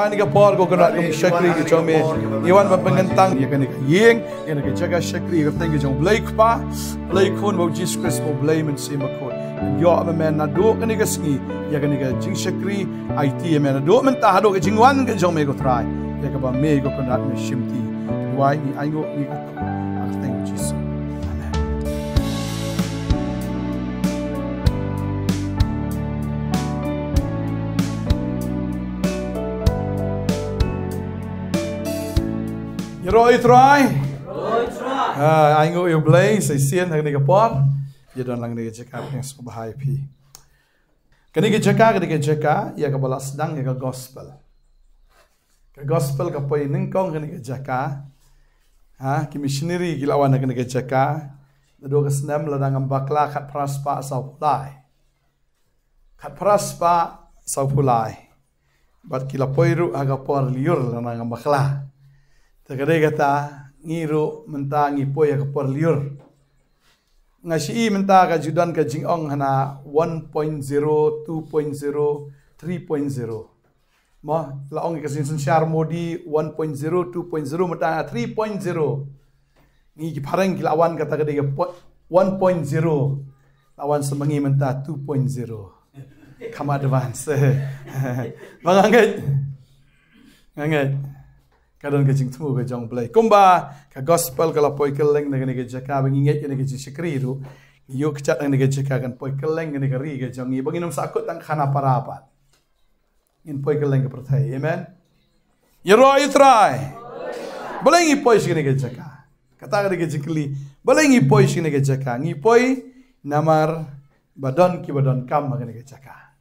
வாணிக பால் கொக்கனாக்கும் சக்ரிக்கு சோமே இவன் பங்கன் எனக்கு ஏங் எனக்கு ஜக சக்ரி இவத்தங்க ஜோம் பிளேக் பா பிளேக் ஹோன் வோ ஜீஸ் கிறிஸ் வோ பிளேம் இன் சேம் அக்கோட் யோ அவ மேன் நான் டோ கனிக ஸ்கி யக நிக ஜிங் சக்ரி ஐ டி எம் என டோ மென் தாடோ ஜிங் வான் கஞ்சோ மேகோ த்ராய் யக பா மேகோ கொக்கனாக்கும் ஷிம்தி வாய் நீ ஐங்கோ நீ கொக்கோ យរយត្រៃអើអាយងូយប្លេសៃសៀនហ្នឹងកពតយដល់ឡើងនេះជាការពីសុបហៃភីកនេះជាការកនេះជាការយកបលាស្ដងយកកោសពេលកោសពេលកពៃនឹងកងនេះជាការហាគីមីស្នេរីគីឡាវណកនេះជាការនៅរកស្នាមលដងអំបក្លាខាត់ប្រស្បាសោផ្លាយខាត់ប្រស្បាសោផ្លាយបាត់គីឡាពៃរូអកពរលីយរលណងអំបក្លា Sekali kata, ngiru minta ngipo ya kepor liur. Ngasih i minta ke judan ke jingong hana 1.0, 2.0, 3.0. Mah, laong ke sin sensyar modi 1.0, 2.0, minta 3.0. Ngi kiparang kilawan kata kata ke 1.0. Lawan semangi minta 2.0. Come advance. Bangangit. Bangangit kadang ke jing tumu ke jong kumba ka gospel kala poi ke leng ngene ke jaka bing nge ke ngene shikri ru yuk cha ngene ke jaka kan poy keleng leng ngene ke ri ke jong i bangin tang khana para in poy keleng leng amen You ya ya try i try boleh ngi poy shikne ke jaka kata ngene ke jikli blai ngi poy shikne ke jaka ngi poy nama badan ki badan kam ngene ke jaka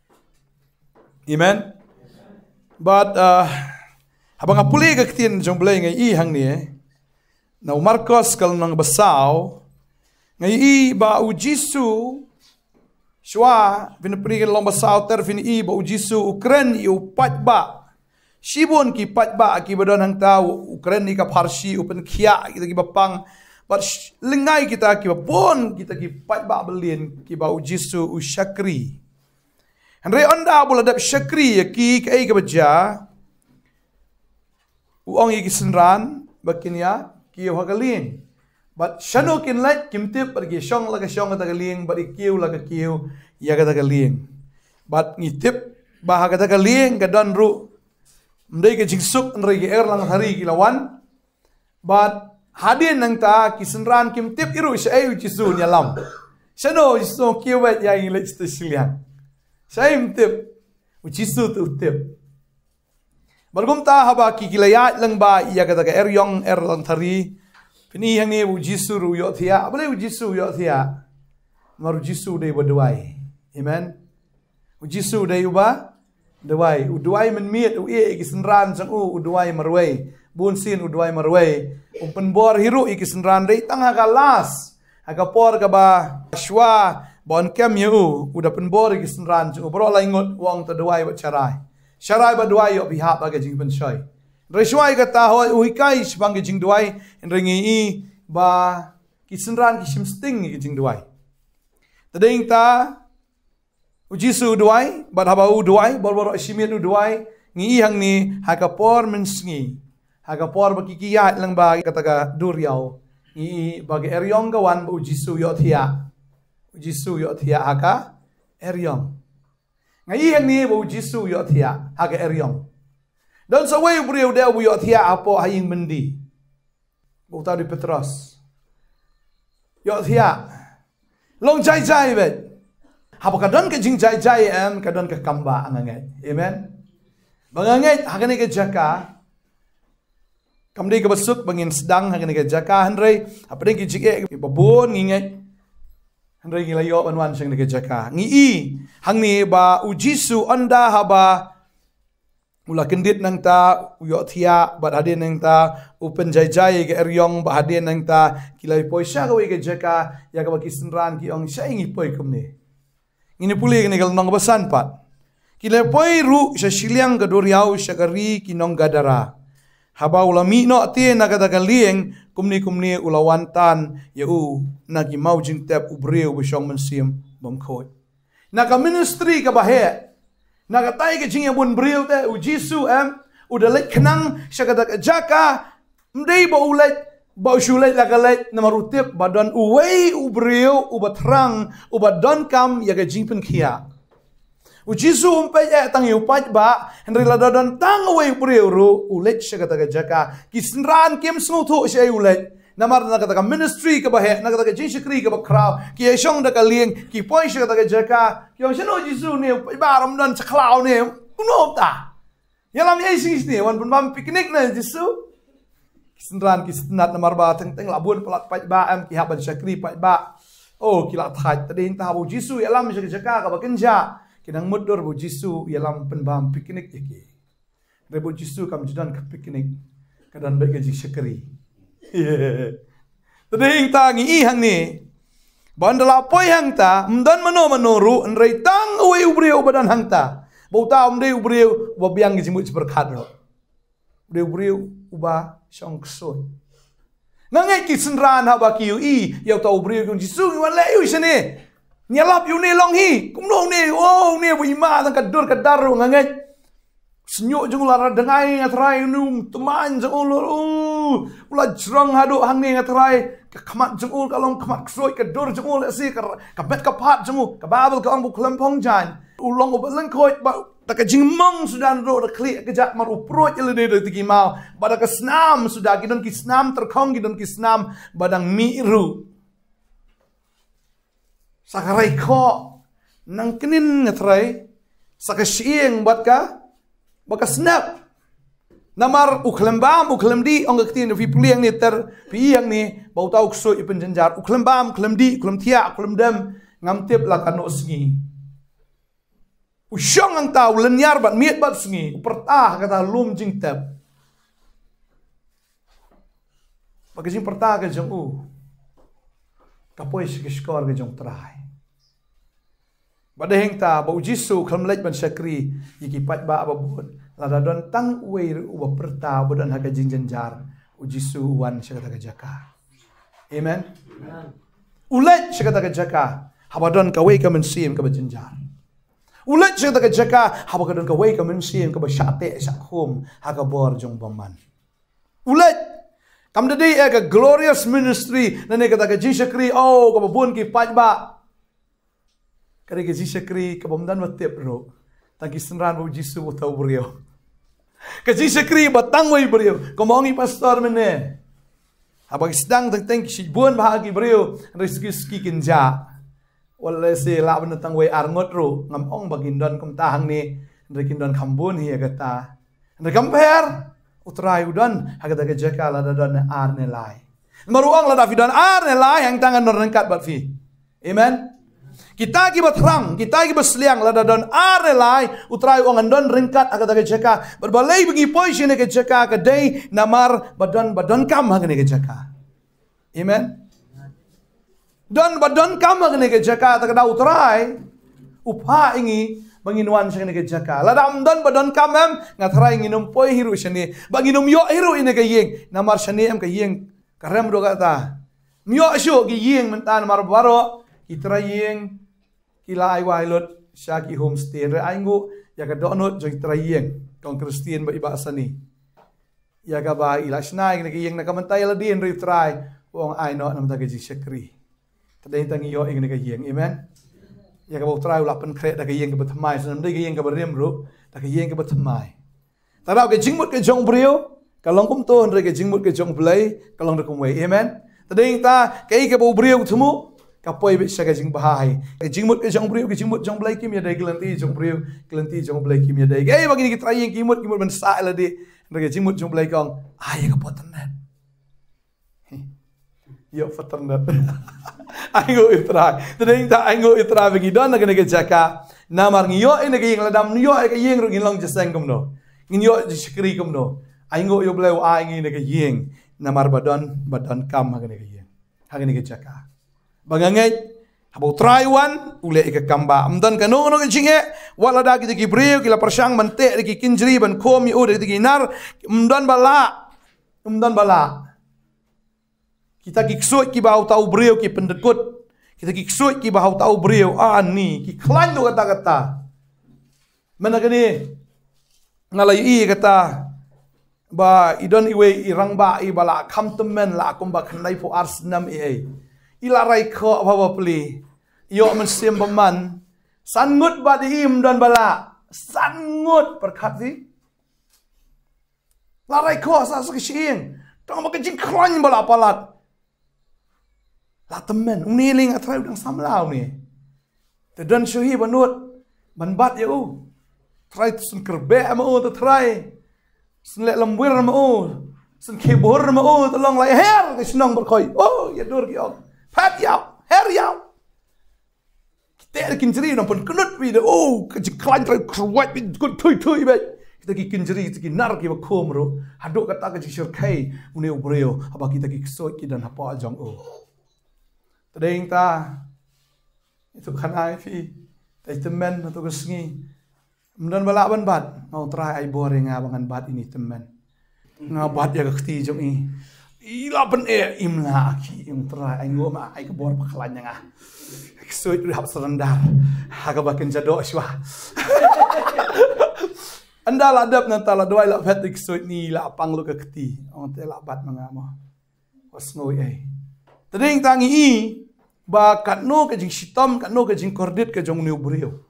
amen but uh, Habang apulih ke ketian jom beli ngai i hang ni eh. Na Markus kal nang besau ngai i ba u Jisu Shua vin pri ke lomba sau ter vin i ba u Jisu Ukraine i upat ba. Sibon ki pat ba ki badon hang tau Ukraine ni ka parsi upen kia kita ki bapang par lengai kita ki bon kita ki pat ba belien ki ba u Jisu u Syakri. Hendre onda boladap Syakri ya ki ke ai ke bejah uang yang senran bagi ni ya kiu hagaling but shano kin light kimti pergi shong laga shong kata kaling but kiu laga kiu ya kata kaling but ngitip bah ha kata kaling kadan ru mdei ke jisuk, nri ke er lang hari kilawan but hadin nang ta kisenran kimtip iru sha ai uchi su nyalam shano iso kiu bet ya ing lech to shilian sha imtip uchi Bargum ta haba ki kilaya lang ba iya kata ke eryong er lantari. Pini yang ni ujisu ruyok thia. Apa ni ujisu ruyok thia? Mar ujisu dey berduai. Amen. Ujisu dey uba? Duai. Uduai men miet u iya iki senran sang u uduai marwai. Bun sin uduai marwai. Umpen bor hiru iki senran rey tang haka las. Haka por ka ba shwa. Bon kem ya u. Udapen bor iki senran sang u. Berolah ingot wong terduai buat carai syarai baduai yo pihak bagi jing pun syai reshwai kata ho uikai sibang jing duai ringi i ba kisenran kisim sting jing duai tading ta uji su duai bad haba u duai bor bor simien duai ngi i hang ni haka por men sngi haka por ba kiki ya lang ba kata ga duriau ngi i bagi eryong ga wan uji su yo thia uji su yo thia haka eriyong. ငရီဟင်းနီဘူဂျီဆူယောသီယာဟာကေအရီယံဒွန်ဆဝေဘရီယုဒဲဝီယောသီယာအပေါ်ဟိုင်းမန်ဒီဘူတာဒီပက်ထရပ်စ်ယောသီယာလုံချိုင်ချိုင်ပဲဟာဘကဒွန်ကချင်းချိုင်ချိုင်အမ်ကဒွန်ကကမ်ဘာအငငယ်အာမင်ဘငငယ်ဟာကနေကဂျက်ကာကမ်ဒီကဘဆုတ်ဘငင်စဒန်းဟာကနေကဂျက်ကာဟန်ရေအပရင်ကချိကေဘဘွန်ငင်းငယ် Han ringi la yop anwan sing nege jaka. i hang ni ba ujisu anda haba mula kendit nang ta uyo thia bat hade nang ta upen jai jai ge eryong ba hade nang ta kilai poi sha ga wege jaka ya ga ki sinran ki ong sha ingi poi kum ni. Ngini puli ge negal nang basan pat. Kilai poi ru sya siliang ga sya sha ga ri gadara haba ula mi no ti na kada ka lieng kumni kumni ula wan tan ye u na ki mau jing tep u bre u bishong men sim bom koi na ka ministry ka ba he na ka tai ke jing ye bun bre u te u jisu em u de le knang sha kada ka jaka mdei bo ule ba u shule lah la ka le na maru tep ba don u wei u bre u ba trang u ba don kam ye ya ka jing pen kia Ujizu umpai ya tang yupaj ba Henry ladadan tang away puriuru Ulej saya kata kejaka Kisneran kem semutu saya ulej Namar nak kata ministry ke bahaya Nak kata jin syukri ke bakraw Ki esyong nak kaling Ki poin saya kata kejaka Ki orang seno ujizu ni upaj ba Ramadan ceklaw ni Kunop ta Ya lam ya isi ni Wan pun pampi piknik na ujizu Kisneran kisnat nama ba Teng teng labuan pelat paj ba Am ki haban syukri paj ba Oh kilat hajt Tadi intah abu jisu Ya lam syukri jaka Kabakinja Kabakinja kinang mudur bu jisu yalam penbam piknik iki ya, rebu jisu kami jidan ke piknik kadan bagi jik syekeri tadi ing tangi ihang ni bandala poi hang ta mdan mano manoru nrei tang uwi ubri ubadan hang ta bau ta umde ubri wabiang jimut berkat ro ubri ubri uba songso Nangai ki haba ha i yau ta ubri ki jisu ki wan leyu sene Nyalap yu ni long hi. Kumnong ni. Oh ni wi ma tang kadur kadaru ngangai. Senyuk jeng ular dengai ngatrai num teman jeng ular. Uh. Ular jerang hadu hang ni ngatrai. Kamat jeng ul kalong kamat kroi kadur jeng ul asi ka kabet ka pat jeng ul. Ka babel ka ambu klempong jan. Ulong ubat lengkoi ba Taka jing mong sudah nero da kli kejak maru proj ila dia dati gimau. Badaka senam sudah gidan ki senam terkong gidan ki Badang miru สักไรข้อนังกนินเงทไรสักเชียงบัดกะบักสนับนมารอุคลมบามอุคลมดีองกตินฟิปลียงนี่เตอร์ฟียงนี่บ่าวตาอุกโซอิปนจันจาร์อุคลมบามคลมดีคลมเทียคลมดมงามเทียบลักันโนสงีอุชองังตาอุลนยาร์บัดมีดบัดสงีอุปตาหกตาลุมจิงเตบ Pakai sing pertama kan jam oh kapoy sige skor ge jong trai badeng ta ba u jisu kham lej ban sakri yiki ba ba bun don tang we u ba perta ba haga jin jenjar u jisu wan sige ta ge jaka amen amen ulet sige ta ge jaka haba don ka we ka men siem ka jenjar ulet sige ta ge jaka haba ka don ka we ka siem ka ba shate haga bor jong baman ulet Kam dadi e ka glorious ministry na ne kata ka Jesus kri oh, ka bun ki pat ba. Kare ka Jesus kri ka bom dan wat tep ro. Tang ki sanran bo Jesus wo tau brio. Ka Jesus kri ba wei brio. Ka mongi pastor men ne. Aba ki sedang tang tang ki bun ba ki brio. Rizki ski kin ja. Wala si la na tang wei arngot ro ngam ong bagindon kum tahang ni. hi kambun ta, kata. Rikampair. Rikampair. Utrai udan, yang tangan Amen. Kita lagi berterang, kita lagi berseliang lada don arne lai utrai wangan don ringkat agak tak kejeka berbalai bagi poin sini kejeka kedai namar badan badon kam agak kejeka, amen. Don badon kam agak kejeka tak ada utrai upah ini penginuan siya ni jaka. Ladam don badon kamem nga tharai nginum poi hiru siya ni. Bak nginum yo hiru ini ke yeng. Namar siya ni em ke yeng. Karem do kata. Myo syo ki yeng mentan mar baro. Kitra yeng. Kila ay wailut. Siya ki homestay. Re ay ngu. Ya ka donut. Jo kitra yeng. Kong Christian ba iba asa ni. Ya ka ba ilas na. Ina ke yeng na kamantay la din. Re try. Wong ay no. Namta ke jisya kri. Tadahin tangi yo. Ina ke yeng. Amen. ยังกับตรายหลับเป็นเครดแต่ก็ยังกับทำไมสนามได้ก็ยังกับเรียมรู้แต่ก็ยังกับทำไมแต่เราก็จิงมุดก็จงเปรียวกำลังคุ้มตัวนึกก็จิงมุดก็จงเปลยกำลังรักมวยเอเมนแต่ในตาก็ยังกับเปรียวทั้งมุกับไปเสกจิงบ่ายก็จิงมุดก็จงเปรียวก็จิงมุดจงเปลยกิมยาได้กลันตีจงเปรียวกลันตีจงเปลยกิมยาได้เอ้ยบางทีก็ตรายยังกิมมุดกิมมุดมันสายละดีนึกก็จิงมุดจงเปลยกองอายก็พอตั้งแต่ Ja, fatternet. Ang go itrai. Tening ta ang go itrai don nak eh, nak jaka. Namar ngiyo ini ke yang ladam ngiyo eh, ke yang rugi long jeseng kum no. Ngiyo jisikri kum no. Ang go yo blew aing ini ke yang namar badan, badan kam hak ini ke yang. Hak ini ke jaka. Bangangai Habu try one ule ikak kamba amdan kanu kanu kencinge wala dagi dagi brio kila persang mente dagi kinjri ban komi ude dagi nar amdan bala amdan balak. Kita kiksut ki bahau tahu beriau ki pendekut. Kita kiksut ki bahau tahu beriau ani ah, ki klan tu kata-kata. Mana kini? Nalai i kata ba idon iwe irang ba i balak kam temen lah kum ba kanai fu ars nam i Ila rai ko apa apa pli. Yo men sim Sangut ba di im don bala. Sangut perkat di. Larai ko asa sekeciing. tak ba kejing kran bala palat la temen ung ni ling atra udang sam lao ni te dan shuhi banut ban bat ye ya u try to sun kerbe ma u te try sun le lam wer ma u sun ke bor ma u te long lai her ke snong ber koi o oh, ye ya dur ki ok pat ya her ya te er kin jri pun knut wi de o oh, ke ji klan try kruat bi kut tui tui be kita ki kin ki nar ki ba ro hadok kata ke ji sher une ubreo aba kita ki so dan apa jang o oh. Reng ta itu kanai fi tai temen atau kesengi mendon bala ban bat mau try ai bo reng abang bat ini teman. nga bat ya kekti jom i ila ban e imla aki im try ai ngo ma ai kebor pakalan yang ah so itu hab serendar haga bakin jado aswa anda ladap nanti lah doa lah fatik so ini lah pang lu kekti ong telak bat mengamah wasnoi eh Tering tangi i, ba katno ke jing sitam katno ke jing kordit ke jong niubrio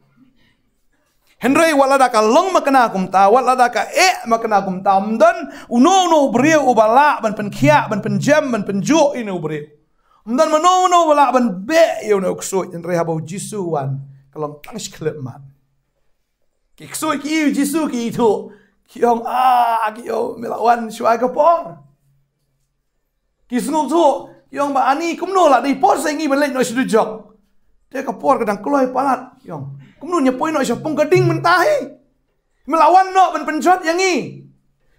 Henry walada ka long makna kum ta walada ka e makna kum ta mdon uno uno bri u bala ban pen khia ban pen jam ban pen ju in u mdon mano uno bala ban be yo no kso Henry habo jisu wan ka long tang sklep ma ki kso ki u jisu ki tu ki ong a ah, ki o mila wan ka por ki snu tu yang ba ani kumno lah di por sengi belek noi sudu jok. Dia ke por kadang keluar palat. Yang kumno nya poin noi sapung gading mentahi. Melawan no ben penjod yang ni.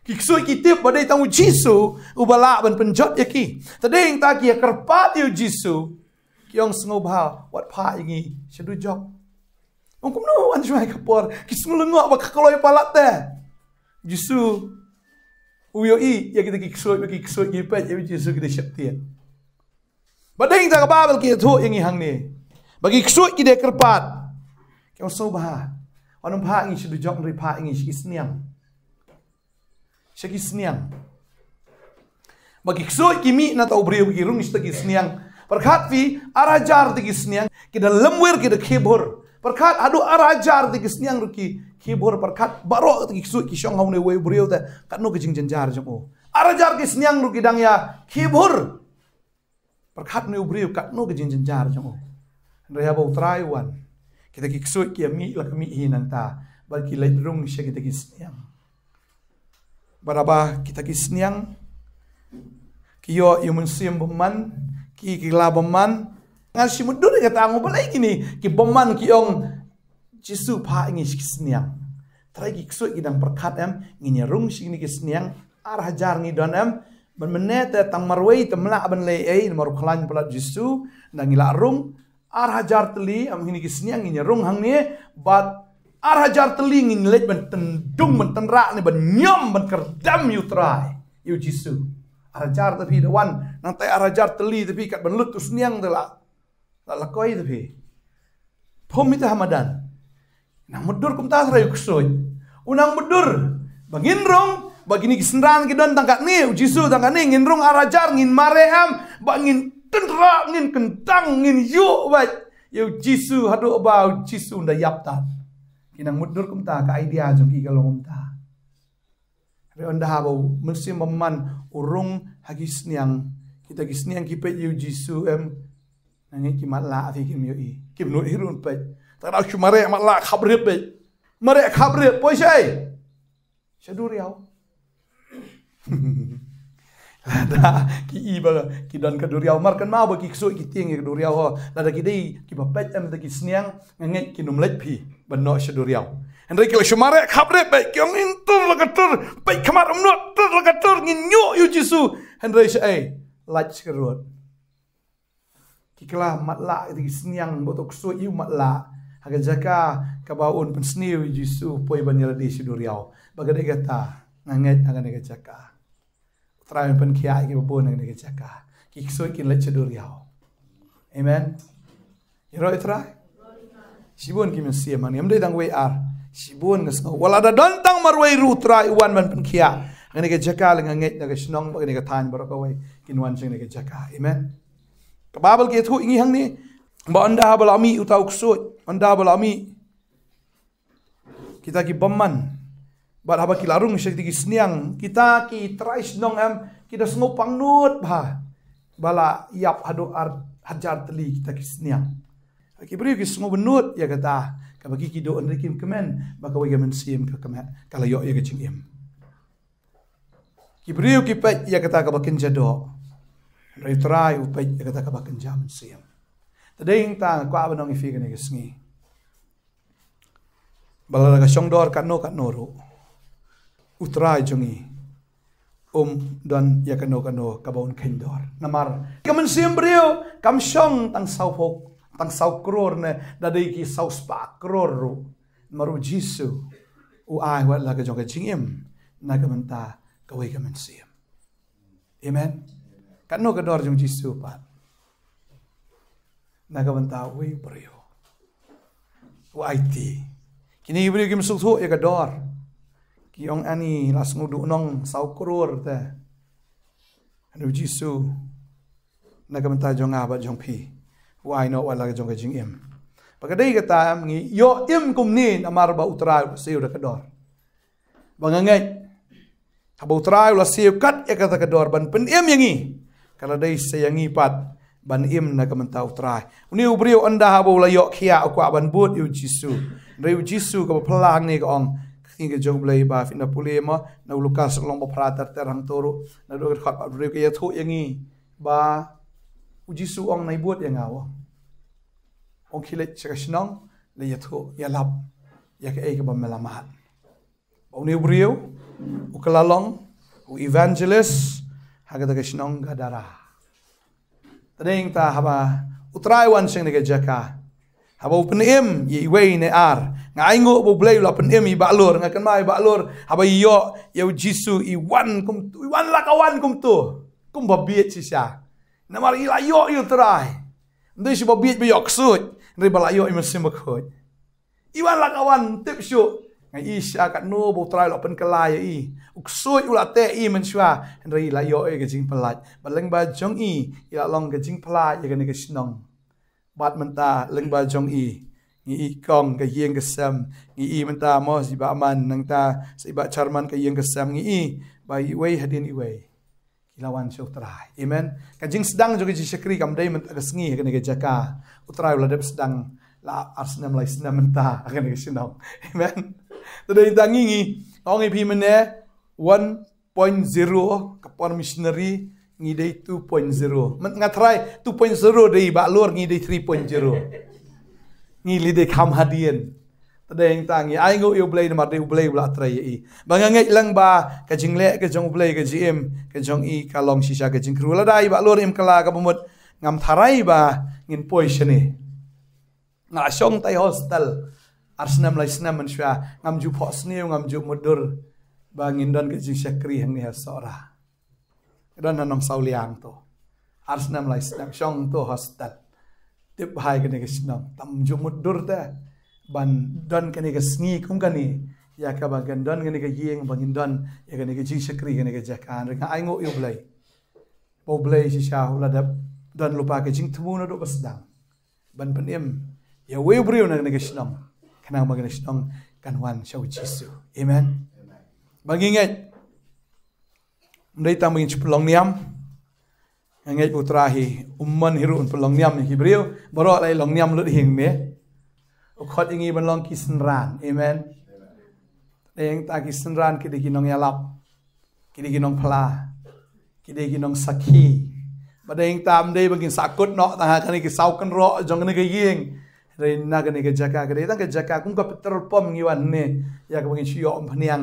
Kiksu kitip badai tahu jisu ubala ben penjod ya ki. Tadi yang tak kia ya kerpat yu ya jisu. Ya yang sengubah wat pa yang ni sudu jok. Ong kumno wan jwai ke por. Kiksu ngelengok baka keluar palat teh. Jisu Uyoi, ya kita kiksoi, kiksoi, kiksoi, kita kiksoi, kiksoi, kiksoi, kiksoi, kiksoi, kiksoi, Bading jaga babel kita tu yang ihang ni. Bagi kesut kita kerpat. Kau sobah. Wanum pah ini sudah jok nri pah ini sih seniang. Sih seniang. Bagi kesut kimi na tau beri bagi rumis tak seniang. Perkat fi arajar tak seniang. Kita lembur kita kebor. Perkhat adu arajar tak seniang ruki kebor Perkhat baru tak kesut kisong hau nri wey beri Kau kejeng jenjar jemu. Arajar tak seniang ruki dang ya kibur. Perkhat ni ubri kat nu ke jinjin jar jong. Raya ba utrai wan. Kita ki ksoi ki ami la kami hi nan ta. Bal ki lai drung she kita ki sniang. Baraba kita ki sniang. Ki yo yumun sim beman ki ki la beman. Ngan si mudur ya ta ngobal lagi ni ki beman ki ong jisu pa ngi sniang. Trai ki ksoi ki dan perkhat em ngi nyerung si ni ki sniang. Arah jar ngi don em. Men mene te tang marwei te melak aben lei ei nomor kelanya pelat jisu nang ila rung ar hajar teli am hini kisni ang inya rung hang ni bat ar hajar teli ngin lek ben tendung ben tenra ni ben nyom ben kerdam yu trai yu jisu ar hajar tepi the wan nang te ar hajar teli tepi kat ben lutus ni ang dela la la koi tepi pom ita hamadan nang mudur kum tasra yu kusoi unang mudur Bangin rong, bagini gisendan kita dan tangkat ni ujisu tangkat ni ngin rung arajar ngin mareham ba ngin tendra ngin kentang ngin yuk ba yu jisu hadu ba jisu nda yapta kinang mudur kumta ka idea jo ki galong kumta re onda habu musim meman urung hagis niang kita gis niang ki pe yu ya em nang ki mala afi kim yoi i kim nu irun pe tara chumare mala khabre pe mare khabre poisai Saya duri awak. Ada ki iba ki don ka duriau mar kan mau bagi kesu ki tiang ki duriau ho lada ki dei ki bapet am ta ki sniang ngai ki num lek pi ban no sha duriau andre ki sha mare khap re pe ki ong in tur la katur pe kamar um no tur la katur ngin nyu yu jisu andre sha ai lach ka ruot ki kla mat la ki sniang bo to kesu yu haga jaka ka ba yu jisu poi ban yala duriau bagade kata ngai ngai ngai traum pan kia ki bo nang ni cha ka ki so ki le che dur amen yero itra sibon ki men sie man yam de dang we ar sibon ngas ko wala da don tang mar we ru tra wan man pan kia ngani ke jaka le ngai na ke snong ba ni ke than bar ko we kin wan sing ni ke jaka amen ka babel ke thu ingi hang ni ba anda ha bal ami utau ksu anda bal ami kita ki bamman bat haba ki larung sek di sniang kita ki trais nong em kita semua nut bah bala yap hadu ar hajar teli kita kisniang kita ki beri ki sngup nut ya kata ka bagi ki do enrikim kemen baka wege men siem ka kemen kala yo ye gecing em ki beri ki pet ya kata ka bakin jado rai trai u ya kata ka bakin jam siem tadeng ta ko abanong ifi ke ne gesngi Balaga syongdor kanu kanuru. Kanu, kanu utrai jungi um dan ya kano kano kabon kendor namar kaman simbrio kam song tang saupok tang saukror ne dadai ki sauspa kror maru jisu u ai wat laga jonga jingim na kaman ta kawai kaman sim amen kano kano jung jisu pat na kaman ta wi brio u ai ti kini ibrio kim sukthu ya kador yang ani las ngudu nong sau kurur Anu jisu naga menta jong aba jong pi. Wai no wala jong ga jing im. Pagadai kata am ngi yo im kum ni namar ba utra si ura kador. Bangangai haba utra ula si kat ya kata kador ban pen im yangi. Kala dai sayangi pat ban im naga menta utra. Uni ubriu anda haba ula yo kia aku aban buat yu jisu. Rayu jisu ka pelang ni ka ong ki ge jong blei ba na puli ma na lukas long ba phra tar tar hang to ru na ro khat ba ri ke ya yang ni ba u ji su ong nai buat ya nga wa ong khile senang shnong le ya thu ya lap ya ke ai ke ba u ni u riu u kala long u evangelist ha ga da ke utrai wan sing ne jaka haba ba u pen im ne ar Aingo bo blay la pendem i balor nga kan mai balor haba yo ye jisu i wan kum tu i wan la ka kum tu kum ba biet si sha na mar i la yo i try ndu shi ba biet bi yo ksut ri ba la yo i mesim ko i wan la ka tip shu nga i sha ka no bo try la pen kala ye i ksut u te i men shua ri la yo e ge jing palat ba leng ba jong i i la long ge jing palat ye ge ne ge shnong bat menta leng ba jong i ngi ikong ka yeng kesam, ngi i menta mo si ba man nang ta si ba charman ka yeng kesam, ngi i ba i wei hadin i wei kilawan syok terai amen ka jing sedang juga ji syekri kam dai menta ka sengi ka ngi jaka utrai ula dep sedang la arsna mlai sna menta ka ngi sinong amen tadi ta ngi ngi ong ipi mene 1.0 ka por missionary ngi dai 2.0 menta ngatrai 2.0 dai ba lur ngi dai 3.0 ngi lidi kam hadien tade yang tangi ai ngo yo blay ma de blay bla trai i banga ngai lang ba ka jing le ka jong blay ka jim ka jong i ka long si sha ka jing kru la dai ba lor im kala ka bumut ngam tharai ba ngin poi shani na shong tai hostel arsnam lai snam man shwa ngam ju pho sneu ngam ju mudur ba ngin don ka jing shakri hang ni ha sora dan nanong sauliang to arsnam lai snam shong to hostel ติบหายกันในกสินะตั้มจุมุดดูร์เตบันดันกันในกสิ่งคุ้มกันนี่อยากกับกันดันกันในกยิงบันยินดันอยากกันในกจิงชักรีกันในกจักการหรือไงโง่ยุบเลยบุบเลยสิชาวละดับดันลุปากจิงทมูนอดุบสดังบันปนิมอย่าเวบริวนักในกสินะขณะมากันในสินะกันวันชาวจิสุเอเมนบางยิ่งเงี้ยไม่ได้ตั้มยิ่งชุบลองเนียมยังี้ปุตราฮีอุมมันฮิรุนเป็นลองเนียมฮิบริวบรออะไรลองเนียมลดเหงเมะอุคดอย่างนี้เป็นลองกิสนรานเอเมนเองตากิสนรานคิดดีกินน้องยาลับคิดดีกินน้องพลาคิดดีกินน้องสักขีประเดงตามได้บางกินสักกุดเนาะต่างหากนี่กิสาวกันรอจังนี่ก็ยิงเรนน่ากันนี่ก็จักกะเรนตั้งก็จักกะคุณก็บเตอร์ป้อมงี้วันเนี่ยอยากบางกินชิโยอมพเนียง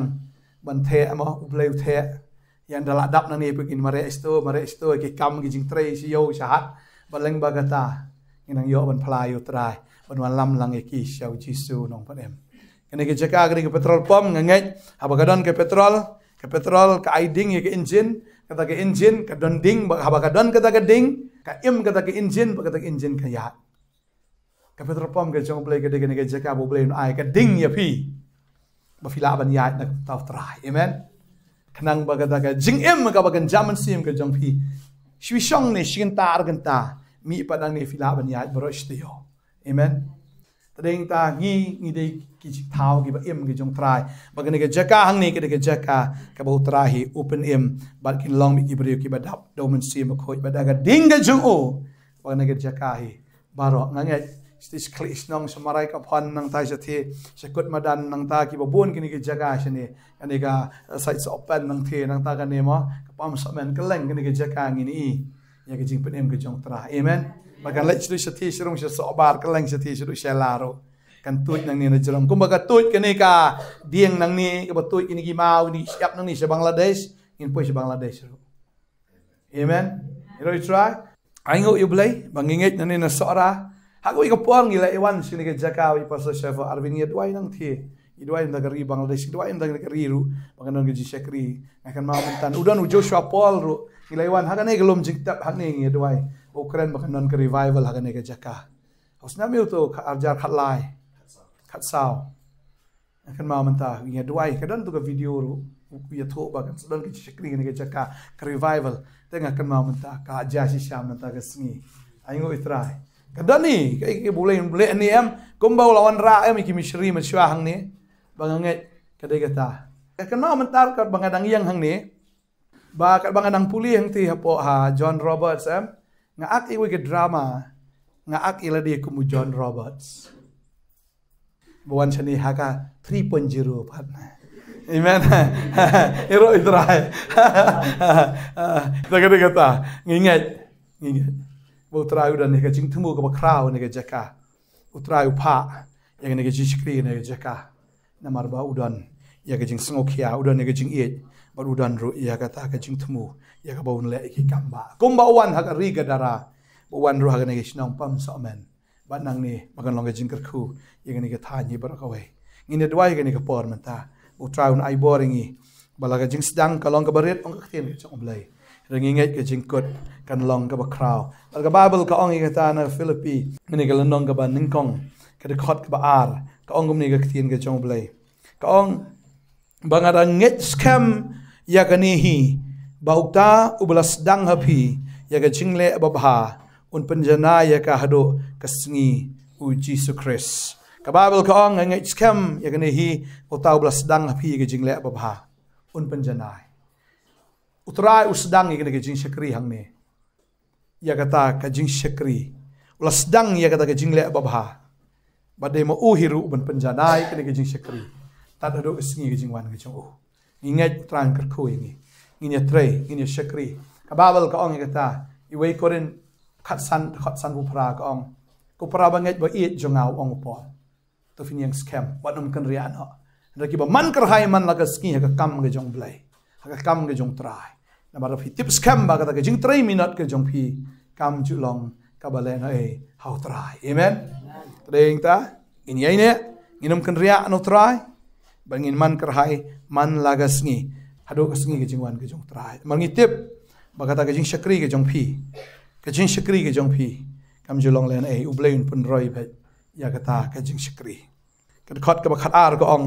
บันเทอมาอุเบลเทอ yang dah ladap nang ni pergi mari esto mari esto ke kam ke jing tray si yo sahat baleng bagata nang yo ban phlai utrai ban wan lam lang ki syau jisu nong pat em kena ke jaka ke ke petrol pom ngengek haba kadon ke petrol ke petrol ke aiding ke engine kata ke engine ke ding, haba kadon kata ke ding ke im kata ke engine kata ke engine ke ya ke petrol pom ke jong play ke de ke jaka bo play ai ke ding ya pi ba filaban ya nak tau trai amen khnang ba ga da ga jing em ga ba gan jam si em ga jam phi shwi shong ne shin ta ar gan ta mi pa dang ne phila ban ya bro shti yo amen ta ding ta ngi ngi de ki chi thao gi ba em ge jong trai ba ga ne ge jaka hang ne ge de ge jaka ka ba utra hi open em ba kin long mi ki bro ki ba dap do men si em ko ba da ga ding ge jong o ba ne ge jaka hi ba ro ngang ge stis klis nong semarai marai nang tai teh, sekut kut madan nang ta ki babun kini ki jaga sa ni kani ka eh, sa it's nang teh nang ta kani mo ka pam sa men ka kini ki jaga ngini i ya ki jing penem ki jong tra amen maka lech du sa thi sa rung sa sa obar ka leng sa thi sa kan tuit nang ni na jerong kung baka tuit kini ka dieng nang ni kau ba tuit kini ki mau ni siap nang ni se bangladesh ngin po sa bangladesh amen you know you try ai ngau yu blai nang ni na sa Aku ikut puang gila Iwan sini ke Jakawi Pasal chef Arvin ni dua yang tiye. Idua yang dagari Bangladesh, idua yang dagari ru, makan orang gaji syakri, makan mau bentan. Udan ujo Paul ru, gila Iwan. Hakan ni kalau mungkin tak, hakan ni dua. Ukraine makan orang ke revival, hakan ni ke Jakarta. Harusnya mewu tu arjar Kat khatsau. Akan mau bentah, gila dua. Kadang tu ke video ru, ya tu bahkan sedang gaji syakri ni ke Jakarta, revival. Tengah makan mau bentah, kajasi syam bentah kesini. Ayo kita. try. Kada ni, kai ke boleh boleh ni em, kumbau lawan ra em ki misri mat syuah hang ni. Bangangit kada kata. Eh, kena mentar kat bangadang yang hang ni. Ba kat bangadang puli hang ti hapo ha John Roberts em. Nga ak ke drama. Nga ak i ladi John Roberts. Buan sini haka 3.0 partner. Amen. Hero itu rai. Tak kata kata. Ingat, ingat bod draw yn ychydig yn temu gyfo craw yn ychydig ca. Bod draw yang yn ychydig yn sicri yn ychydig ca. Na mae'r ba wdan yn ychydig yn syngwch ia, wdan yn ychydig yn bod wdan temu, ia kau ata ychydig yn tymw i ag bod riga dara, bod wwan rhw hag yn ychydig yn pam sa omen. nang ni, makan long longa jing gyrcw, yn ychydig yn tanyi bar o dua yang y dwai gan ychydig yn ychydig yn ychydig yn sedang kalong keberit yn ychydig yn ychydig ringingit ke jingkut kan long ke bakraw. Al ke Bible ke ong ikata na Filipi, mini ke lenong ke ba ningkong, ke dekot ke ba ar, ke ong kumni ke ketien ke jong belay. Ke ong bangada ngit skam ya kanihi, bauta ubala sedang hapi, ya ke jingle ababha, un penjana ya ke hadu ke sengi u Jesus Christ. Ke Bible ke ong ngit skam ya kanihi, bauta ubala sedang hapi ya ke ya jingle ababha, un penjanai utrai usdang ikan kita jing sekri hang ni. Ia kata kajing sekri. Ulas sedang ia kata kajing le babha. Badai mau uhiru uban penjanai kena kajing sekri. Tak ada usngi kajing wan kajing uh. Ingat utrai kerku ini. Ingat trai, ingat sekri. Kababal ka ong kata. Iwai korin khat san, khat san bupara ka orang. Kupara banget ba iit jongau ong upol. Tufin yang scam. Wat num kan rian ho. Rekiba man kerhai man laga sengi haka kam kajong blai. Haka kam kajong trai ba ra phi tips kam ba ka ke jing trai minat ke jong phi kam chu long ka ba le na e eh, how try amen treng ta in ye ne inum kan ria no try bang in man kar hai man lagas ni hado kas ni ke jing wan ke jong try mang i tip ba ka ta ke jing shakri ke jong phi ke jing shakri ke jong phi kam chu long le na e eh, u blein pun roi phe ya ka ke jing shakri kan khat ka ba khat ar ko ong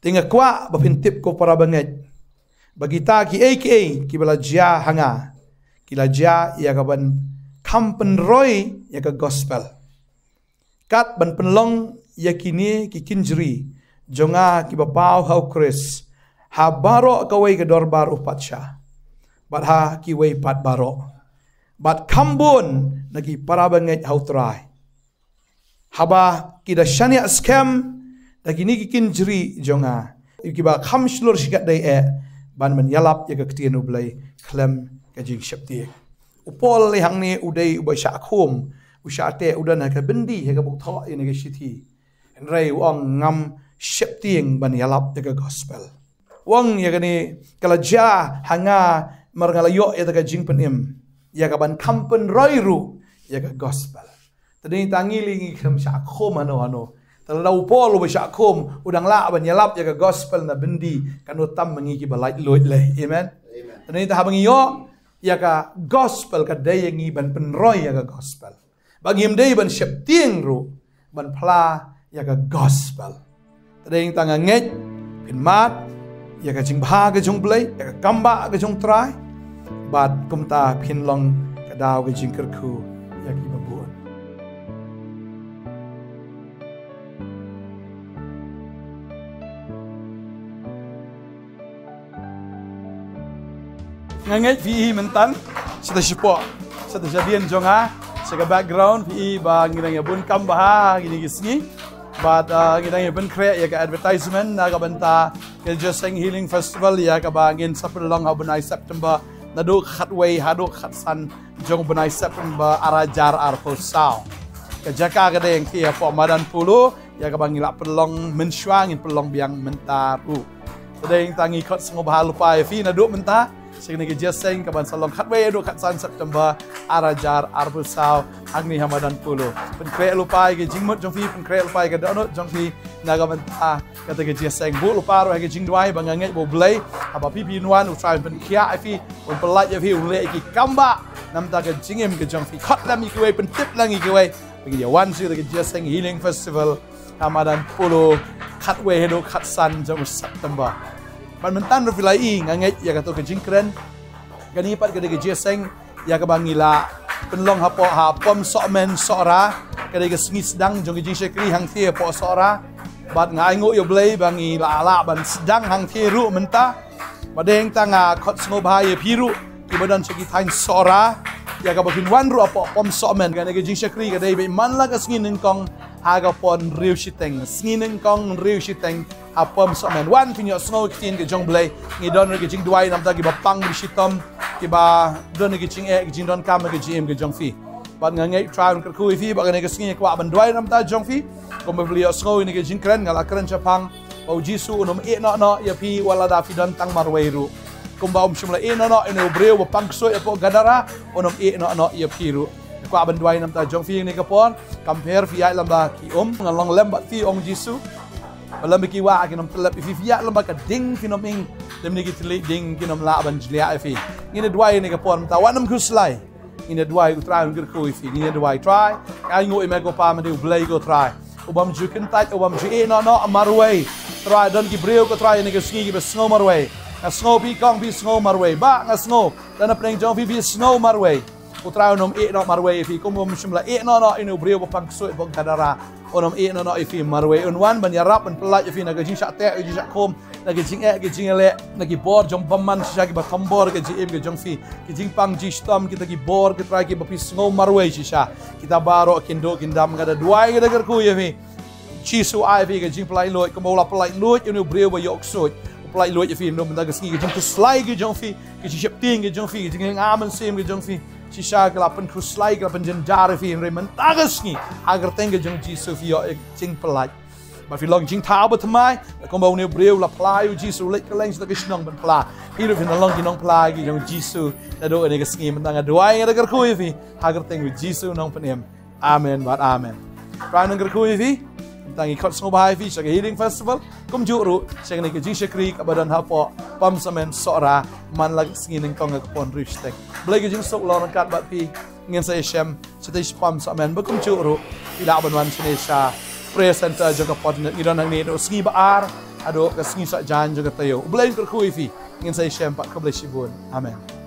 ting a kwa ba phin tip ko para bangai bagita ki AK ki jia hanga ki belajar ya kaban kampen roy ya ke gospel kat ban penlong ya kini ki kinjri jonga ki bapau hau kris ha baro kawai ke dor baru patsha bat ha ki wei pat baro bat kambun nagi para banget hau trai haba ki da shani askem da kini ki kinjri jonga ki ba kamshlor shikat dai e eh ban man yalap ye ka tien ublai khlem ka jing shap ti upol le hang ne udai ubai sha khum u sha te udan ka bindi he ka bu tho in ge shi thi en rei u ang ngam shap tieng ban yalap ye ka gospel wang ye ka ni kala ja hanga mar ngala yo ye ka jing pen im ye ka ban kham pen roi ru ye ka gospel tani tangi ling khum sha khum ano ano lau polu ba shakum udang lak banyalap jaga gospel na bendi kan utam mengi balai loit leh, amen amen ini tahap habangi jaga gospel ka ngi ban penroy jaga gospel bagi im ban shepting ru ban pla jaga gospel tadi ing tanga ngej pin mat ya ka jing bha ka jung blai ya kamba ka jung trai bat kumta pin long ka jing kerku ya ngangit vi e mentan sita sipo sita jabien jonga ah. sega background vi ba ngirang bun kam ba ah, gini gisngi but ngirang bun kre ya ga advertisement na ah, ga benta ke justing healing festival ya ga ba ngin sapel long ha bunai september na do khatway ha do san jong bunai september arajar arfo sao ke jaka ga de ngi ya po madan pulu ya ga bangila pelong menswangin pelong biang mentaru uh. yang tangi kot semua bahalupai ya fi na do mentah Sekiranya dia sing kaban salong khat wei kat san September arajar arbusau angni hamadan pulu. Pen kre lupa ge Jingmut jong fi pen kre lupa ge dono jong fi na kata ge dia sing bu lupa ro Jingduai, bangangai, duai belai, apa bo blai aba pi pi nuan u try pen pelat ye fi un kamba nam ta ge jingem ge jong fi khat lam ki lagi pen tip lang ki wei ge dia wan su ge dia healing festival hamadan pulu Cut wei do khat san jong September. Pan mentan ro filai ngangai ya kato ke jingkren. Gani pat ke dege jeseng ya ke bangila. Penlong hapo ha pom sokmen sora ke dege sengi sedang jong ke jingsekri hang tie po sora. Bat ngai ngo yo blai bangi la ala ban sedang hang tie ru menta. Badeng tanga kot sno bhai ye piru ki badan cheki thain sora ya ke bakin wan ro apo pom sokmen ke dege jingsekri ke dege manla ke singin nengkong. ហើយក៏ពនរាវឈីតេងស្ងីនឹងកងរាវឈីតេងហើយពំសក់មែនវ៉ាន់ពីញ៉ោស្ងោគីនគេចុងប្លេងីដនរគេជីងឌួយណាំតាគេបប៉ងរីឈីតំគេបាដនគេជីងអេគេជីងដនកាមគេជីមគេចុងហ្វីបាត់ងងៃត្រៅគ្រគូហ្វីបកណេគេស្ងីគ្វាបនឌួយណាំតាចុងហ្វីកុំបលីស្ងោគីនគេជីងក្រែនងាឡាក្រែនចាផាំងអូជីស៊ូនំអេណោណោយ៉ាភីវ៉ាឡាដាហ្វីដនតាំងម៉ារវេរូគុំបោមឈុំឡាអេណោណោអេណូប្រេវប៉ងសុយអពកដារ៉ាអូនំអេណោណោយ៉ាភីរូ ko aban duai nam ta jong fi ni kapon compare fi ai lamba ki om ngalong lamba fi om jisu wala mi ki wa ak nam talab fi fi ya lamba ka ding fi nom ing dem ni gitli ding ki nom la aban jlia fi ngine duai ni kapon ta wanam ku slai ngine duai utrai ngir ko fi ngine duai try ai ngo imego pa me du blay go try ubam jukin tai ubam ji no no marway try don ki brio ko try ni ke ski ki besno marway Snow be gong be snow marway, ba nga snow, then a playing jong be snow marway. Og draw nhw'n eitio mae'r wei i fi. Gwm o'n siwm le, eitio no i nhw brio bod pan gswyt bod gyda ra. Ond o'n eitio no i fi mae'r wei. Yn wan, mae'n iarab yn blaid i fi. Nag ydych chi'n siat te, ydych chi'n cwm. Nag ydych chi'n e, ydych chi'n ele. Nag i bor, jom bymman, ydych chi'n bod tombor, ydych chi'n ebyg, ydych chi'n fi. Ydych pang jish tom, ydych chi'n bor, ydych chi'n bod pis ngom mae'r wei, ydych chi'n baro, kendo, kendam, gada dwai, gada gyrkw i fi. Chisw ai fi, ydych chi'n blaid lwyt, gwm o'n blaid lwyt, yw'n brio bod yw'r swyt. Blaid lwyt i fi, yn nhw'n mynd ag ysgu, ydych chi'n slai, ydych chi'n fi, ydych chi'n siap ting, ydych chi'n fi, ydych chi'n am yn sim, ydych chi'n fi chisagla pen kruslai gla pen jendare fi re men tagas ni agar tenga jeng ji so fi ok jing palai ma fi long jing tau bet mai la kombo ne breu la plai u ji so lek la lengs la gish nong ben pla i re fi na long jing plai gi jeng ji so la do ne gas ni men tanga do ai agar ku fi agar tenga ji so nong pen em amen bat amen ra nong gar ku fi tangi kot sungguh bahaya fi sebagai healing festival kum juru sehingga ke jisya kri kabadan hapo pam semen sora man lag sengi nengkau nge kepon rishtek beli ke jing sok lorong kat bat fi ngin saya shem setiap pam semen bekum juru ila aban wan chinesha prayer center juga pot ngiran hang ni do sengi baar ado ke sengi sok jan juga tayo beli ke kui fi ngin saya shem pak kebeli shibun amen amen